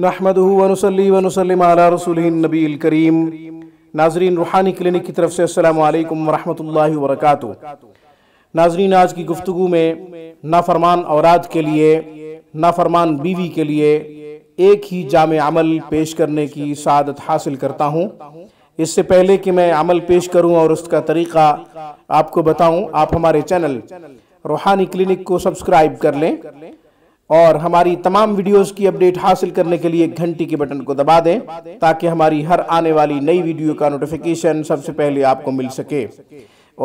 नहमद वनसली वनसलम रसूल नबील करीम नाजरीन रूहानी क्लिनिक की तरफ से अल्लाम वरहमल वर्क नाजरीन आज की गुफ्तु में नाफरमान औरत के लिए नाफरमान बीवी के लिए एक ही जाम अमल पेश करने की सादत हासिल करता हूँ इससे पहले कि मैं अमल पेश करूँ और उसका तरीक़ा आपको बताऊँ आप हमारे चैनल रूहानी क्लिनिक को सब्सक्राइब कर लें और हमारी तमाम वीडियोस की अपडेट हासिल करने के लिए घंटी के बटन को दबा दें ताकि हमारी हर आने वाली नई वीडियो का नोटिफिकेशन सबसे पहले आपको मिल सके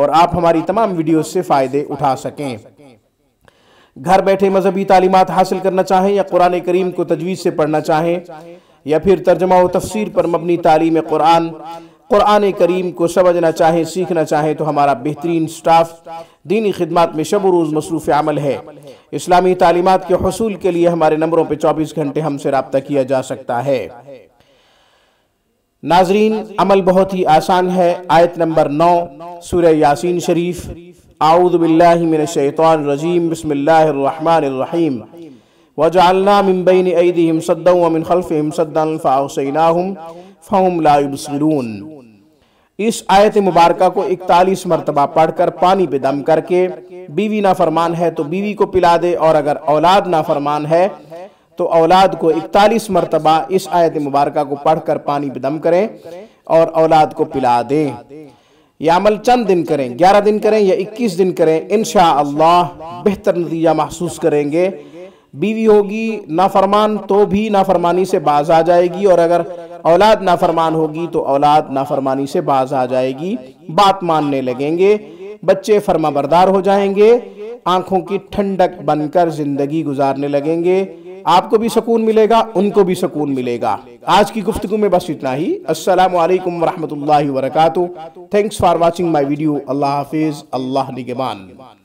और आप हमारी तमाम वीडियोस से फ़ायदे उठा सकें घर बैठे मजहबी तालीमत हासिल करना चाहें या कुरान करीम को तजवीज़ से पढ़ना चाहें या फिर तर्जमा व तफसीर पर मबनी तालीम कुरान कुरान करीम को समझना चाहें सीखना चाहें तो हमारा बेहतरीन स्टाफ दीनी खिदमत में शब रोज़ मसरूफ़ अमल है इस्लामी तालीमत के हसूल के लिए हमारे नंबरों पर चौबीस घंटे हमसे रबता किया जा सकता है नाजरीन अमल बहुत ही आसान है आयत नंबर नौ सूर्य यासीन शरीफ आउदबिल्लामिनशैतान रजीम बसमीम वजालना इस आयत मुबारक को इकतालीस मरतबा पढ़कर पानी पे दम करके बीवी ना फरमान है तो बीवी को पिला दे और अगर औलाद ना फरमान है तो औलाद को इकतालीस मरतबा इस आयत मुबारक को पढ़कर पानी पे दम करें और औलाद को पिला दें यह अमल चंद दिन करें ग्यारह दिन करें या इक्कीस दिन करें इन बेहतर नतीजा महसूस करेंगे बीवी होगी नाफरमान तो भी नाफरमानी से बाज आ जाएगी और अगर औलाद नाफरमान होगी तो औलाद नाफरमानी से बाज आ जाएगी बात मानने लगेंगे बच्चे फर्मा बरदार हो जाएंगे आंखों की ठंडक बनकर जिंदगी गुजारने लगेंगे आपको भी सुकून मिलेगा उनको भी सुकून मिलेगा आज की गुफ्तु में बस इतना ही असल वालेकुम वरहमतुल्लाहि thanks for watching my video अल्लाह हाफिज अल्लाह निगमान